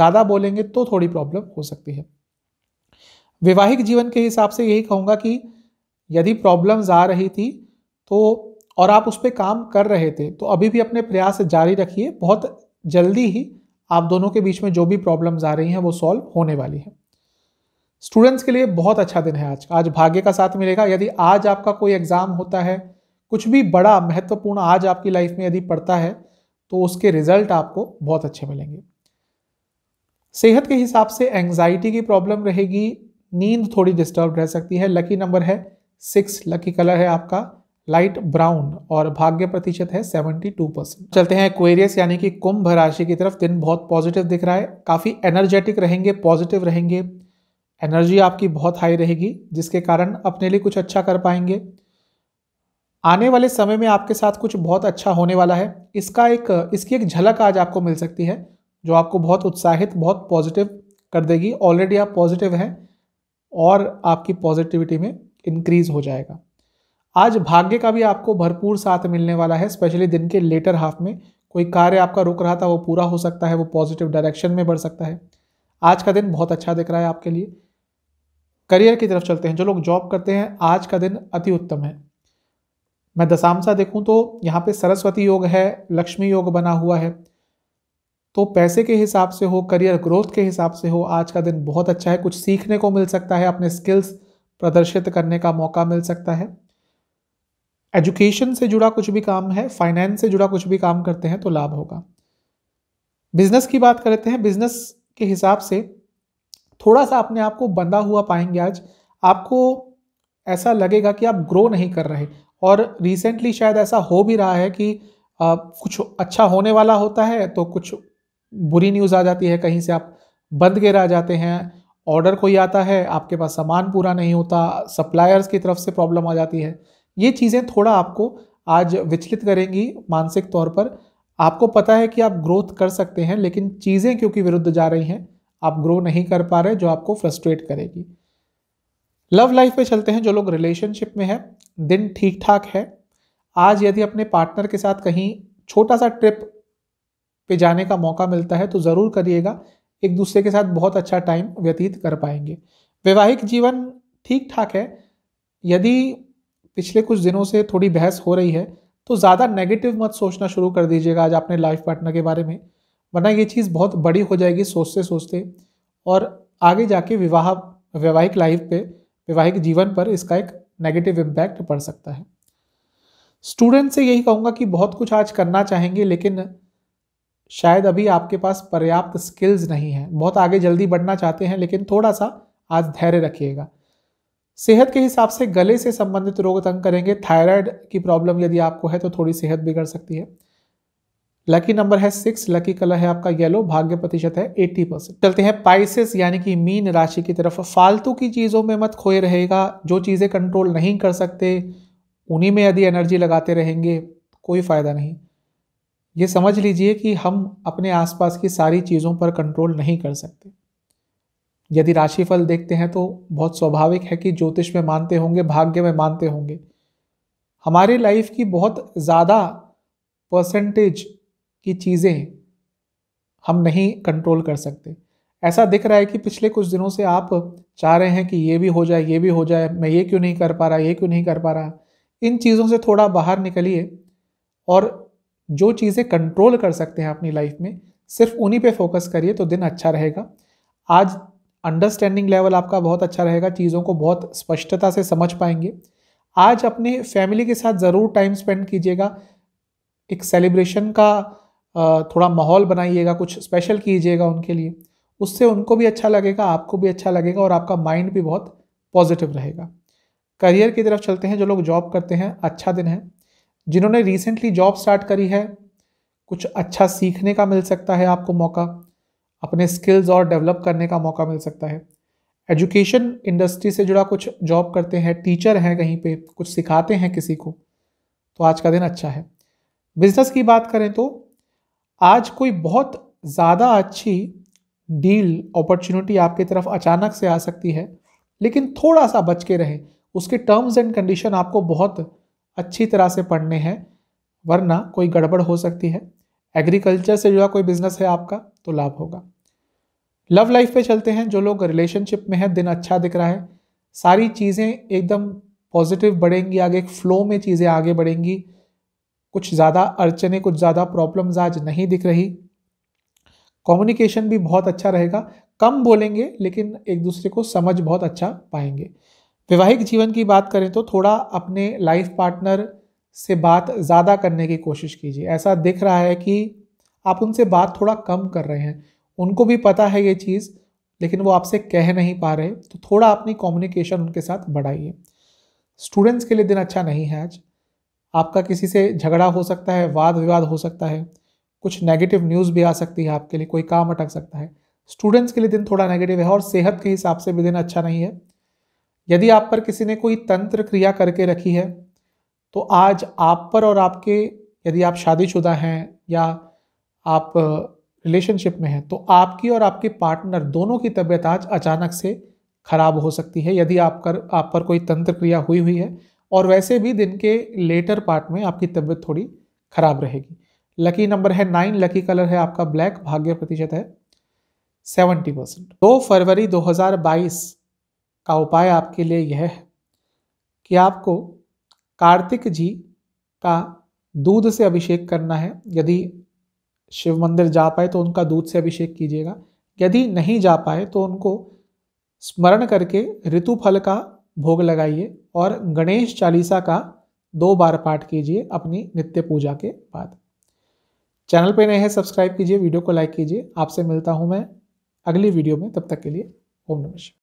S1: ज़्यादा बोलेंगे तो थोड़ी प्रॉब्लम हो सकती है वैवाहिक जीवन के हिसाब से यही कहूँगा कि यदि प्रॉब्लम्स आ रही थी तो और आप उस पर काम कर रहे थे तो अभी भी अपने प्रयास जारी रखिए बहुत जल्दी ही आप दोनों के बीच में जो भी प्रॉब्लम्स आ रही हैं वो सॉल्व होने वाली है स्टूडेंट्स के लिए बहुत अच्छा दिन है आज आज भाग्य का साथ मिलेगा यदि आज आपका कोई एग्ज़ाम होता है कुछ भी बड़ा महत्वपूर्ण आज आपकी लाइफ में यदि पड़ता है तो उसके रिजल्ट आपको बहुत अच्छे मिलेंगे सेहत के हिसाब से एंग्जाइटी की प्रॉब्लम रहेगी नींद थोड़ी डिस्टर्ब रह सकती है लकी नंबर है सिक्स लकी कलर है आपका लाइट ब्राउन और भाग्य प्रतिशत है 72 परसेंट चलते हैं क्वेरियस यानी कि कुंभ राशि की तरफ दिन बहुत पॉजिटिव दिख रहा है काफ़ी एनर्जेटिक रहेंगे पॉजिटिव रहेंगे एनर्जी आपकी बहुत हाई रहेगी जिसके कारण अपने लिए कुछ अच्छा कर पाएंगे आने वाले समय में आपके साथ कुछ बहुत अच्छा होने वाला है इसका एक इसकी एक झलक आज आपको मिल सकती है जो आपको बहुत उत्साहित बहुत पॉजिटिव कर देगी ऑलरेडी आप पॉजिटिव हैं और आपकी पॉजिटिविटी में इंक्रीज हो जाएगा आज भाग्य का भी आपको भरपूर साथ मिलने वाला है स्पेशली दिन के लेटर हाफ में कोई कार्य आपका रुक रहा था वो पूरा हो सकता है वो पॉजिटिव डायरेक्शन में बढ़ सकता है आज का दिन बहुत अच्छा दिख रहा है आपके लिए करियर की तरफ चलते हैं जो लोग जॉब करते हैं आज का दिन अति उत्तम है मैं दशामसा देखूं तो यहाँ पे सरस्वती योग है लक्ष्मी योग बना हुआ है तो पैसे के हिसाब से हो करियर ग्रोथ के हिसाब से हो आज का दिन बहुत अच्छा है कुछ सीखने को मिल सकता है अपने स्किल्स प्रदर्शित करने का मौका मिल सकता है एजुकेशन से जुड़ा कुछ भी काम है फाइनेंस से जुड़ा कुछ भी काम करते हैं तो लाभ होगा बिजनेस की बात करते हैं बिजनेस के हिसाब से थोड़ा सा अपने आप को बंधा हुआ पाएंगे आज आपको ऐसा लगेगा कि आप ग्रो नहीं कर रहे और रिसेंटली शायद ऐसा हो भी रहा है कि आ, कुछ अच्छा होने वाला होता है तो कुछ बुरी न्यूज़ आ जाती है कहीं से आप बंद गिर आ जाते हैं ऑर्डर कोई आता है आपके पास सामान पूरा नहीं होता सप्लायर्स की तरफ से प्रॉब्लम आ जाती है ये चीज़ें थोड़ा आपको आज विचलित करेंगी मानसिक तौर पर आपको पता है कि आप ग्रोथ कर सकते हैं लेकिन चीज़ें क्योंकि विरुद्ध जा रही हैं आप ग्रो नहीं कर पा रहे जो आपको फ्रस्ट्रेट करेगी लव लाइफ पे चलते हैं जो लोग रिलेशनशिप में है दिन ठीक ठाक है आज यदि अपने पार्टनर के साथ कहीं छोटा सा ट्रिप पे जाने का मौका मिलता है तो ज़रूर करिएगा एक दूसरे के साथ बहुत अच्छा टाइम व्यतीत कर पाएंगे वैवाहिक जीवन ठीक ठाक है यदि पिछले कुछ दिनों से थोड़ी बहस हो रही है तो ज़्यादा नेगेटिव मत सोचना शुरू कर दीजिएगा आज अपने लाइफ पार्टनर के बारे में वरना ये चीज़ बहुत बड़ी हो जाएगी सोचते सोचते और आगे जाके विवाह वैवाहिक लाइफ पे वैवाहिक जीवन पर इसका एक नेगेटिव इम्पैक्ट पड़ सकता है स्टूडेंट से यही कहूँगा कि बहुत कुछ आज करना चाहेंगे लेकिन शायद अभी आपके पास पर्याप्त स्किल्स नहीं हैं बहुत आगे जल्दी बढ़ना चाहते हैं लेकिन थोड़ा सा आज धैर्य रखिएगा सेहत के हिसाब से गले से संबंधित रोग तंग करेंगे थायराइड की प्रॉब्लम यदि आपको है तो थोड़ी सेहत बिगड़ सकती है लकी नंबर है सिक्स लकी कलर है आपका येलो भाग्य प्रतिशत है एट्टी परसेंट चलते हैं पाइसेस यानी कि मीन राशि की तरफ फालतू की चीज़ों में मत खोए रहेगा जो चीज़ें कंट्रोल नहीं कर सकते उन्हीं में यदि एनर्जी लगाते रहेंगे कोई फ़ायदा नहीं ये समझ लीजिए कि हम अपने आसपास की सारी चीज़ों पर कंट्रोल नहीं कर सकते यदि राशिफल देखते हैं तो बहुत स्वाभाविक है कि ज्योतिष में मानते होंगे भाग्य में मानते होंगे हमारी लाइफ की बहुत ज़्यादा परसेंटेज की चीज़ें हम नहीं कंट्रोल कर सकते ऐसा दिख रहा है कि पिछले कुछ दिनों से आप चाह रहे हैं कि ये भी हो जाए ये भी हो जाए मैं ये क्यों नहीं कर पा रहा ये क्यों नहीं कर पा रहा इन चीज़ों से थोड़ा बाहर निकलिए और जो चीज़ें कंट्रोल कर सकते हैं अपनी लाइफ में सिर्फ उन्हीं पे फोकस करिए तो दिन अच्छा रहेगा आज अंडरस्टैंडिंग लेवल आपका बहुत अच्छा रहेगा चीज़ों को बहुत स्पष्टता से समझ पाएंगे आज अपने फैमिली के साथ ज़रूर टाइम स्पेंड कीजिएगा एक सेलिब्रेशन का थोड़ा माहौल बनाइएगा कुछ स्पेशल कीजिएगा उनके लिए उससे उनको भी अच्छा लगेगा आपको भी अच्छा लगेगा और आपका माइंड भी बहुत पॉजिटिव रहेगा करियर की तरफ चलते हैं जो लोग जॉब करते हैं अच्छा दिन है जिन्होंने रिसेंटली जॉब स्टार्ट करी है कुछ अच्छा सीखने का मिल सकता है आपको मौका अपने स्किल्स और डेवलप करने का मौका मिल सकता है एजुकेशन इंडस्ट्री से जुड़ा कुछ जॉब करते हैं टीचर हैं कहीं पे कुछ सिखाते हैं किसी को तो आज का दिन अच्छा है बिजनेस की बात करें तो आज कोई बहुत ज़्यादा अच्छी डील अपॉर्चुनिटी आपकी तरफ अचानक से आ सकती है लेकिन थोड़ा सा बच के रहें उसके टर्म्स एंड कंडीशन आपको बहुत अच्छी तरह से पढ़ने हैं वरना कोई गड़बड़ हो सकती है एग्रीकल्चर से जुड़ा कोई बिजनेस है आपका तो लाभ होगा लव लाइफ पे चलते हैं जो लोग रिलेशनशिप में हैं दिन अच्छा दिख रहा है सारी चीज़ें एकदम पॉजिटिव बढ़ेंगी आगे एक फ्लो में चीज़ें आगे बढ़ेंगी कुछ ज़्यादा अड़चने कुछ ज़्यादा प्रॉब्लम्स आज नहीं दिख रही कम्युनिकेशन भी बहुत अच्छा रहेगा कम बोलेंगे लेकिन एक दूसरे को समझ बहुत अच्छा पाएंगे वैवाहिक जीवन की बात करें तो थोड़ा अपने लाइफ पार्टनर से बात ज़्यादा करने की कोशिश कीजिए ऐसा दिख रहा है कि आप उनसे बात थोड़ा कम कर रहे हैं उनको भी पता है ये चीज़ लेकिन वो आपसे कह नहीं पा रहे तो थोड़ा अपनी कम्युनिकेशन उनके साथ बढ़ाइए स्टूडेंट्स के लिए दिन अच्छा नहीं है आज आपका किसी से झगड़ा हो सकता है वाद विवाद हो सकता है कुछ नेगेटिव न्यूज़ भी आ सकती है आपके लिए कोई काम अटक सकता है स्टूडेंट्स के लिए दिन थोड़ा नेगेटिव है और सेहत के हिसाब से भी दिन अच्छा नहीं है यदि आप पर किसी ने कोई तंत्र क्रिया करके रखी है तो आज आप पर और आपके यदि आप शादीशुदा हैं या आप रिलेशनशिप में हैं तो आपकी और आपके पार्टनर दोनों की तबीयत आज अचानक से खराब हो सकती है यदि आप कर आप पर कोई तंत्र क्रिया हुई हुई है और वैसे भी दिन के लेटर पार्ट में आपकी तबीयत थोड़ी खराब रहेगी लकी नंबर है नाइन लकी कलर है आपका ब्लैक भाग्य प्रतिशत है सेवेंटी परसेंट दो फरवरी बाईस का उपाय आपके लिए यह है कि आपको कार्तिक जी का दूध से अभिषेक करना है यदि शिव मंदिर जा पाए तो उनका दूध से अभिषेक कीजिएगा यदि नहीं जा पाए तो उनको स्मरण करके ऋतुफल का भोग लगाइए और गणेश चालीसा का दो बार पाठ कीजिए अपनी नित्य पूजा के बाद चैनल पे नए हैं सब्सक्राइब कीजिए वीडियो को लाइक कीजिए आपसे मिलता हूँ मैं अगली वीडियो में तब तक के लिए ओम नमस्कार